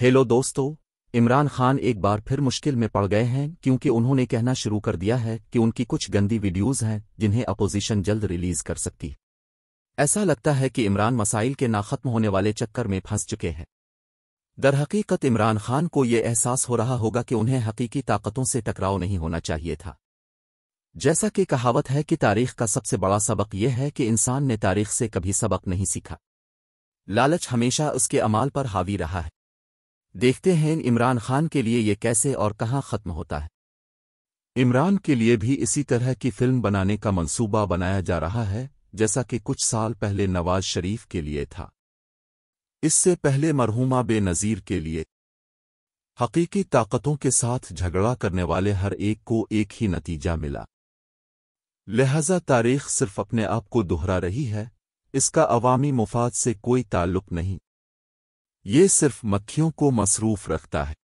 hello दोस्तों इमरान खान एक बार फिर मुश्किल में पड़ गए हैं क्योंकि उन्होंने कहना शुरू कर दिया है कि उनकी कुछ गंदी वीडियोज़ हैं जिन्हें अपोजिशन जल्द रिलीज़ कर सकती ऐसा लगता है कि इमरान मसाइल के ना खत्म होने वाले चक्कर में फंस चुके हैं दरहकीकत इमरान खान को ये एहसास हो रहा होगा कि उन्हें हकीकी ताकतों से टकराव नहीं होना चाहिए था जैसा कि कहावत है कि तारीख का सबसे बड़ा सबक यह है कि इंसान ने तारीख से कभी सबक नहीं सीखा लालच हमेशा उसके अमाल पर हावी रहा है देखते हैं इमरान खान के लिए ये कैसे और कहाँ ख़त्म होता है इमरान के लिए भी इसी तरह की फिल्म बनाने का मंसूबा बनाया जा रहा है जैसा कि कुछ साल पहले नवाज शरीफ के लिए था इससे पहले मरहुमा बेनज़ीर के लिए हकीकी ताकतों के साथ झगड़ा करने वाले हर एक को एक ही नतीजा मिला लिहाजा तारीख सिर्फ अपने आप को दोहरा रही है इसका अवामी मुफाद से कोई ताल्लुक नहीं ये सिर्फ मक्खियों को मसरूफ रखता है